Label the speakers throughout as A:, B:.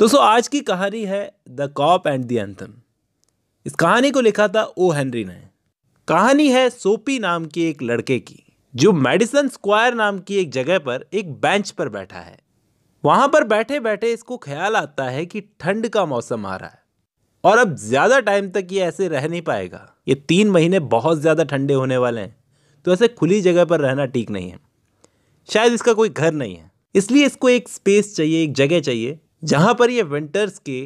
A: दोस्तों आज की कहानी है the cop and the anthem इस कहानी को लिखा था ओ हेनरी ने कहानी है सोपी नाम के एक लड़के की जो मेडिसन स्क्वायर नाम की एक जगह पर एक बेंच पर बैठा है वहां पर बैठे बैठे इसको ख्याल आता है कि ठंड का मौसम आ रहा है और अब ज़्यादा टाइम तक ये ऐसे रह नहीं पाएगा ये तीन महीने बहुत ज़्यादा ठंडे होने वाले हैं तो ऐसे खुली जगह पर रहना ठीक नहीं है शायद इसका कोई घर नहीं है इसलिए इसको एक स्पेस चाहिए एक जगह चाहिए जहां पर ये विंटर्स के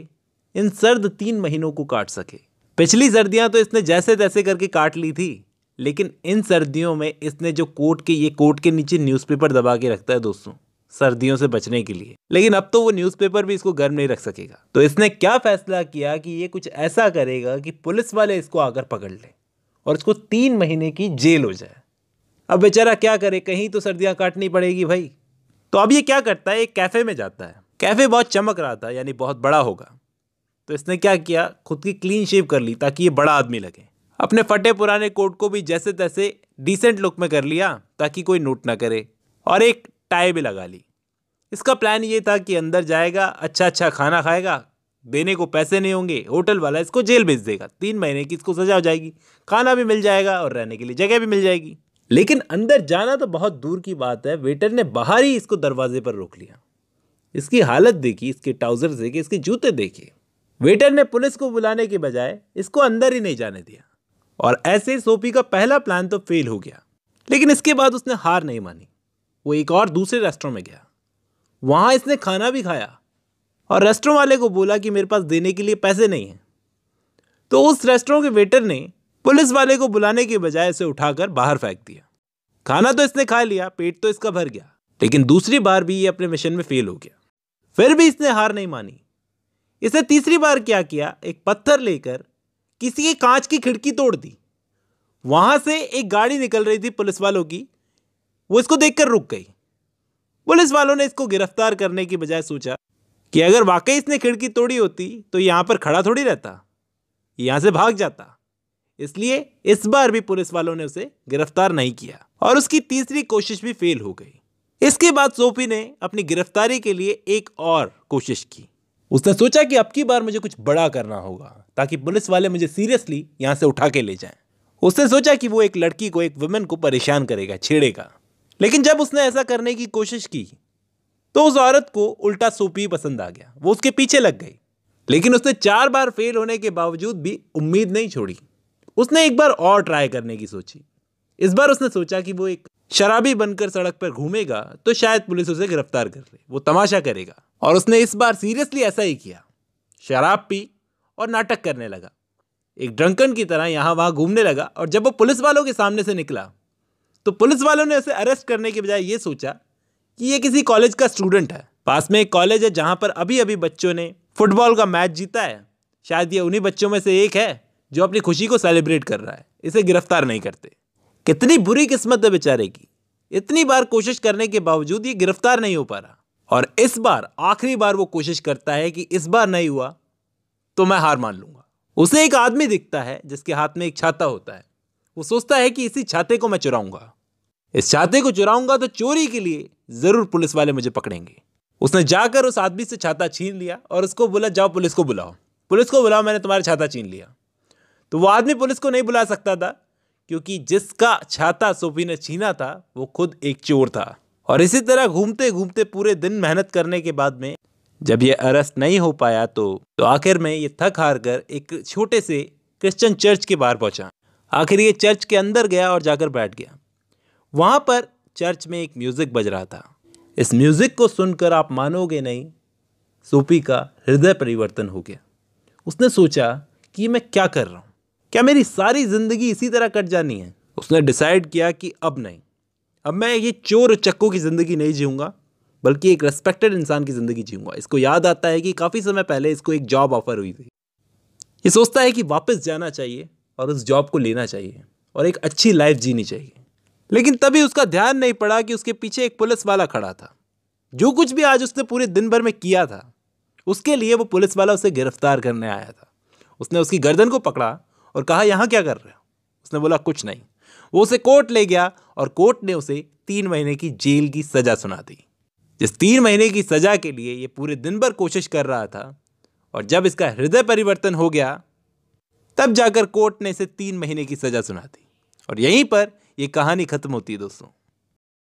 A: इन सर्द तीन महीनों को काट सके पिछली सर्दियां तो इसने जैसे तैसे करके काट ली थी लेकिन इन सर्दियों में इसने जो कोट के ये कोट के नीचे न्यूज़पेपर दबा के रखता है दोस्तों सर्दियों से बचने के लिए लेकिन अब तो वो न्यूज़पेपर भी इसको गर्म नहीं रख सकेगा तो इसने क्या फैसला किया कि ये कुछ ऐसा करेगा कि पुलिस वाले इसको आकर पकड़ लें और इसको तीन महीने की जेल हो जाए अब बेचारा क्या करे कहीं तो सर्दियाँ काटनी पड़ेगी भाई तो अब ये क्या करता है एक कैफ़े में जाता है कैफ़े बहुत चमक रहा था यानी बहुत बड़ा होगा तो इसने क्या किया खुद की क्लीन शेव कर ली ताकि ये बड़ा आदमी लगे अपने फटे पुराने कोट को भी जैसे तैसे डिसेंट लुक में कर लिया ताकि कोई नोट ना करे और एक टाई भी लगा ली इसका प्लान ये था कि अंदर जाएगा अच्छा अच्छा खाना खाएगा देने को पैसे नहीं होंगे होटल वाला इसको जेल भेज देगा तीन महीने की इसको सजा हो जाएगी खाना भी मिल जाएगा और रहने के लिए जगह भी मिल जाएगी लेकिन अंदर जाना तो बहुत दूर की बात है वेटर ने बाहर ही इसको दरवाजे पर रोक लिया इसकी हालत देखी इसके ट्राउजर देखे इसके जूते देखे वेटर ने पुलिस को बुलाने के बजाय इसको अंदर ही नहीं जाने दिया और ऐसे सोपी का पहला प्लान तो फेल हो गया लेकिन इसके बाद उसने हार नहीं मानी वो एक और दूसरे रेस्टोरेंट में गया वहां इसने खाना भी खाया और रेस्टोरेंट वाले को बोला कि मेरे पास देने के लिए पैसे नहीं हैं तो उस रेस्टोरेंट के वेटर ने पुलिस वाले को बुलाने के बजाय इसे उठाकर बाहर फेंक दिया खाना तो इसने खा लिया पेट तो इसका भर गया लेकिन दूसरी बार भी ये अपने मिशन में फेल हो गया फिर भी इसने हार नहीं मानी इसने तीसरी बार क्या किया एक पत्थर लेकर किसी के कांच की खिड़की तोड़ दी वहां से एक गाड़ी निकल रही थी पुलिस वालों की वो इसको देखकर रुक गई पुलिस वालों ने इसको गिरफ्तार करने की बजाय सोचा कि अगर वाकई इसने खिड़की तोड़ी होती तो यहां पर खड़ा थोड़ी रहता यहां से भाग जाता इसलिए इस बार भी पुलिस वालों ने उसे गिरफ्तार नहीं किया और उसकी तीसरी कोशिश भी फेल हो गई इसके बाद सोफी ने अपनी गिरफ्तारी के लिए एक और कोशिश की उसने सोचा कि अब की बार मुझे कुछ बड़ा करना होगा ताकि पुलिस वाले मुझे सीरियसली यहाँ से उठा के ले जाए उसने सोचा कि वो एक लड़की को एक वुमेन को परेशान करेगा छेड़ेगा लेकिन जब उसने ऐसा करने की कोशिश की तो उस औरत को उल्टा सोपी पसंद आ गया वो उसके पीछे लग गई लेकिन उसने चार बार फेल होने के बावजूद भी उम्मीद नहीं छोड़ी उसने एक बार और ट्राई करने की सोची इस बार उसने सोचा कि वो एक शराबी बनकर सड़क पर घूमेगा तो शायद पुलिस उसे गिरफ्तार कर ले वो तमाशा करेगा और उसने इस बार सीरियसली ऐसा ही किया शराब पी और नाटक करने लगा एक ड्रंकन की तरह यहाँ वहाँ घूमने लगा और जब वो पुलिस वालों के सामने से निकला तो पुलिस वालों ने उसे अरेस्ट करने के बजाय ये सोचा कि ये किसी कॉलेज का स्टूडेंट है पास में एक कॉलेज है जहाँ पर अभी अभी बच्चों ने फुटबॉल का मैच जीता है शायद ये उन्हीं बच्चों में से एक है जो अपनी खुशी को सेलिब्रेट कर रहा है इसे गिरफ्तार नहीं करते कितनी बुरी किस्मत है बेचारे की इतनी बार कोशिश करने के बावजूद ये गिरफ्तार नहीं हो पा रहा और इस बार आखिरी बार वो कोशिश करता है कि इस बार नहीं हुआ तो मैं हार मान लूंगा उसे एक आदमी दिखता है जिसके हाथ में एक छाता होता है वो सोचता है कि इसी छाते को मैं चुराऊंगा इस छाते को चुराऊंगा तो चोरी के लिए जरूर पुलिस वाले मुझे पकड़ेंगे उसने जाकर उस आदमी से छाता छीन लिया और उसको बोला जाओ पुलिस को बुलाओ पुलिस को बुलाओ मैंने तुम्हारा छाता छीन लिया तो वो आदमी पुलिस को नहीं बुला सकता था क्योंकि जिसका छाता सोफी ने छीना था वो खुद एक चोर था और इसी तरह घूमते घूमते पूरे दिन मेहनत करने के बाद में जब ये अरेस्ट नहीं हो पाया तो तो आखिर में ये थक हार कर एक छोटे से क्रिश्चियन चर्च के बाहर पहुंचा आखिर ये चर्च के अंदर गया और जाकर बैठ गया वहां पर चर्च में एक म्यूज़िक बज रहा था इस म्यूज़िक को सुनकर आप मानोगे नहीं सोपी का हृदय परिवर्तन हो गया उसने सोचा कि मैं क्या कर रहा हूँ क्या मेरी सारी ज़िंदगी इसी तरह कट जानी है उसने डिसाइड किया कि अब नहीं अब मैं ये चोर चक्कू की ज़िंदगी नहीं जीऊँगा बल्कि एक रेस्पेक्टेड इंसान की ज़िंदगी जीऊँगा इसको याद आता है कि काफ़ी समय पहले इसको एक जॉब ऑफ़र हुई थी ये सोचता है कि वापस जाना चाहिए और उस जॉब को लेना चाहिए और एक अच्छी लाइफ जीनी चाहिए लेकिन तभी उसका ध्यान नहीं पड़ा कि उसके पीछे एक पुलिस वाला खड़ा था जो कुछ भी आज उसने पूरे दिन भर में किया था उसके लिए वो पुलिस वाला उसे गिरफ्तार करने आया था उसने उसकी गर्दन को पकड़ा और कहा यहाँ क्या कर रहे हो उसने बोला कुछ नहीं वो उसे कोर्ट ले गया और कोर्ट ने उसे तीन महीने की जेल की सज़ा सुना दी जिस तीन महीने की सज़ा के लिए ये पूरे दिन भर कोशिश कर रहा था और जब इसका हृदय परिवर्तन हो गया तब जाकर कोर्ट ने इसे तीन महीने की सज़ा सुना दी और यहीं पर यह कहानी ख़त्म होती है दोस्तों